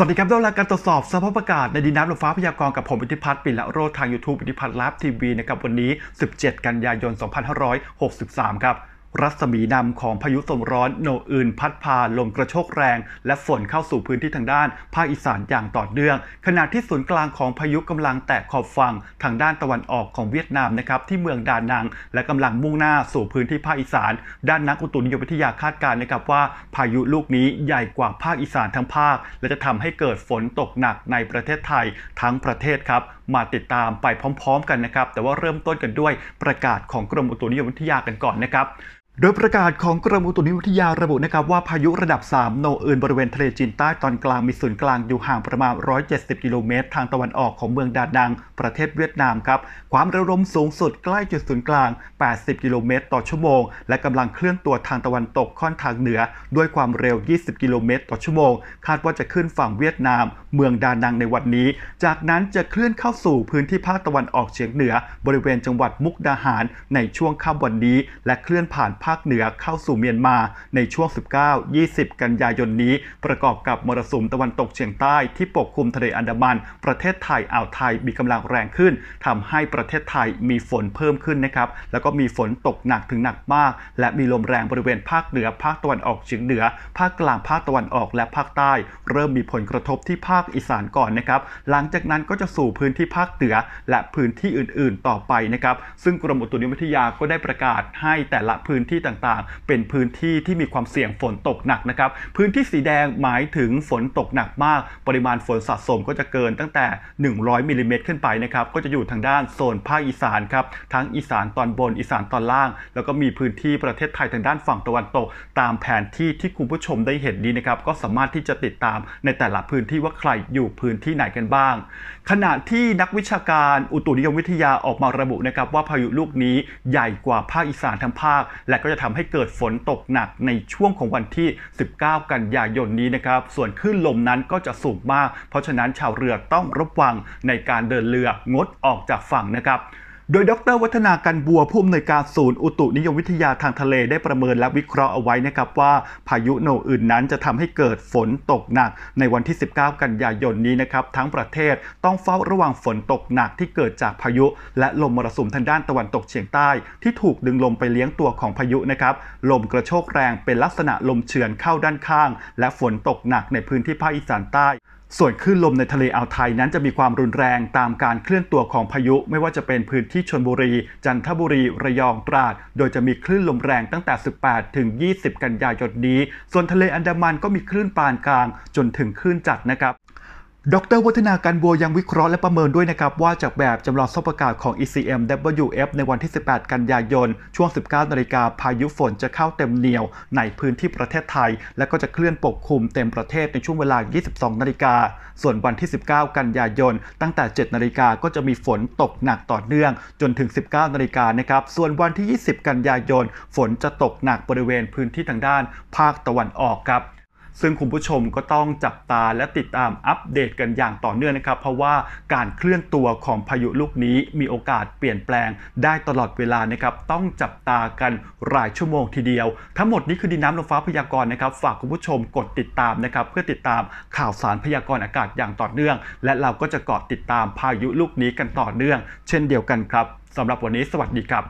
สวัสดีครับด้วยราการตรวจสอบสภาพอากาศ ในดินน้ำลมฟ้าพยากรณ์กับผมอิทธิพัฒน์ปิละโรธทาง YouTube อิทธิพัฒน์ลับทีวีนะครับวันนี้ 17 กันยายน 2563 ครับรัศมีนำของพายุโซนร้อนโนอื่นพัดพาลมกระโชกแรงและฝนเข้าสู่พื้นที่ทางด้านภาคอีสานอย่างต่อเนื่องขณะที่ศูนย์กลางของพายุกำลังแตะขอบฝั่งทางด้านตะวันออกของเวียดนามนะครับที่เมืองดานังและกำลังมุ่งหน้าสู่พื้นที่ภาคอีสานด้านนักอุตุนิยมวิทยาคาดการณ์นะครับว่าพายุลูกนี้ใหญ่กว่าภาคอีสานทั้งภาคและจะทำให้เกิดฝนตกหนักในประเทศไทยทั้งประเทศครับมาติดตามไปพร้อมๆกันนะครับ แต่ว่าเริ่มต้นกันด้วยประกาศของกรมอุตุนิยมวิทยากันก่อนนะครับโดยประกาศของกรมอุตุนิยมวิทยาระบุนะครับว่าพายุระดับ 3 โนอื่น บริเวณทะเลจีนใต้ตอนกลางมีศูนย์กลางอยู่ห่างประมาณ 170 กิโลเมตรทางตะวันออกของเมืองดาดัง ประเทศเวียดนามครับความเร็วลมสูงสุดใกล้จุดศูนย์กลาง 80 กิโลเมตร ต่อชั่วโมงและกำลังเคลื่อนตัวทางตะวันตกค่อนทางเหนือ ด้วยความเร็ว 20 กิโลเมตรต่อชั่วโมงคาดว่าจะขึ้นฝั่งเวียดนาม เมืองดานังในวันนี้ จากนั้นจะเคลื่อนเข้าสู่พื้นที่ภาคตะวันออกเฉียงเหนือ บริเวณจังหวัดมุกดาหารในช่วงค่ำวันนี้และเคลื่อนผ่านภาาคเหนือเข้าสู่เมียนมาในช่วง 19-20 กันยายนนี้ ประกอบกับมรสุมตะวันตกเฉียงใต้ที่ปกคลุมทะเลอันดามัน ประเทศไทยอ่าวไทยมีกำลังแรงขึ้น ทำให้ประเทศไทยมีฝนเพิ่มขึ้นนะครับแล้วก็มีฝนตกหนักถึงหนักมาก และมีลมแรงบริเวณภาคเหนือ ภาคตะวันออกเฉียงเหนือ ภาคกลางภาคตะวันออกและภาคใต้ เริ่มมีผลกระทบที่ภาคอีสานก่อนนะครับหลังจากนั้นก็จะสู่พื้นที่ภาคเหนือและพื้นที่อื่นๆต่อไปนะครับซึ่งกรมอุตุนิยมวิทยาก็ได้ประกาศให้แต่ละพื้นที่ต่างๆ เป็นพื้นที่ที่มีความเสี่ยงฝนตกหนักนะครับ พื้นที่สีแดงหมายถึงฝนตกหนักมาก ปริมาณฝนสะสมก็จะเกินตั้งแต่ 100มิลลิเมตรขึ้นไปนะครับ ก็จะอยู่ทางด้านโซนภาคอีสานครับ ทั้งอีสานตอนบนอีสานตอนล่าง แล้วก็มีพื้นที่ประเทศไทยทางด้านฝั่งตะวันตก ตามแผนที่ที่คุณผู้ชมได้เห็นนี้นะครับ ก็สามารถที่จะติดตามในแต่ละพื้นที่ว่าใครอยู่พื้นที่ไหนกันบ้าง ขณะที่นักวิชาการอุตุนิยมวิทยาออกมาระบุนะครับว่าพายุลูกนี้ใหญ่กว่าภาคอีสานทั้งภาคและก็จะทำให้เกิดฝนตกหนักในช่วงของวันที่ 19 กันยายนนี้นะครับ ส่วนคลื่นลมนั้นก็จะสูงมาก เพราะฉะนั้นชาวเรือต้องระวังในการเดินเรืองดออกจากฝั่งนะครับโดยดรวัฒนาการบัวผู้อำนวยการศูนย์อุตุนิยมวิทยาทางทะเลได้ประเมินและวิเคราะห์เอาไว้นะครับว่าพายุโนอื่นนั้นจะทำให้เกิดฝนตกหนักในวันที่ 19 กันยายนนี้นะครับ ทั้งประเทศต้องเฝ้าระวังฝนตกหนักที่เกิดจากพายุและลมมรสุมทางด้านตะวันตกเฉียงใต้ที่ถูกดึงลมไปเลี้ยงตัวของพายุนะครับลมกระโชกแรงเป็นลักษณะลมเฉือนเข้าด้านข้างและฝนตกหนักในพื้นที่ภาคอีสานใต้ส่วนคลื่นลมในทะเลอ่าวไทยนั้นจะมีความรุนแรงตามการเคลื่อนตัวของพายุไม่ว่าจะเป็นพื้นที่ชนบุรี จันทบุรี ระยองตราดโดยจะมีคลื่นลมแรงตั้งแต่ 18 ถึง 20 กันยายนนี้ ส่วนทะเลอันดามันก็มีคลื่นปานกลางจนถึงคลื่นจัดนะครับดร วัฒนาการบัวยังวิเคราะห์และประเมินด้วยนะครับ ว่าจากแบบจำลองสภาพอากาศของ ECMWF ในวันที่ 18 กันยายน ช่วง 19 นาฬิกาพายุฝนจะเข้าเต็มเหนียวในพื้นที่ประเทศไทย และก็จะเคลื่อนปกคลุมเต็มประเทศในช่วงเวลา 22 นาฬิกาส่วนวันที่ 19 กันยายนตั้งแต่ 7 นาฬิกาก็จะมีฝนตกหนักต่อเนื่อง จนถึง 19 นาฬิกานะครับส่วนวันที่ 20 กันยายนฝนจะตกหนักบริเวณพื้นที่ทางด้าน ภาคตะวันออกครับซึ่งคุณผู้ชมก็ต้องจับตาและติดตามอัปเดตกันอย่างต่อเนื่องนะครับ เพราะว่าการเคลื่อนตัวของพายุลูกนี้ มีโอกาสเปลี่ยนแปลงได้ตลอดเวลานะครับต้องจับตากันรายชั่วโมงทีเดียวทั้งหมดนี้คือดินน้ำลมฟ้าพยากรณ์นะครับ ฝากคุณผู้ชมกดติดตามนะครับเพื่อติดตามข่าวสารพยากรณ์อากาศอย่างต่อเนื่อง และเราก็จะเกาะติดตามพายุลูกนี้กันต่อเนื่อง เช่นเดียวกันครับสำหรับวันนี้ สวัสดีครับ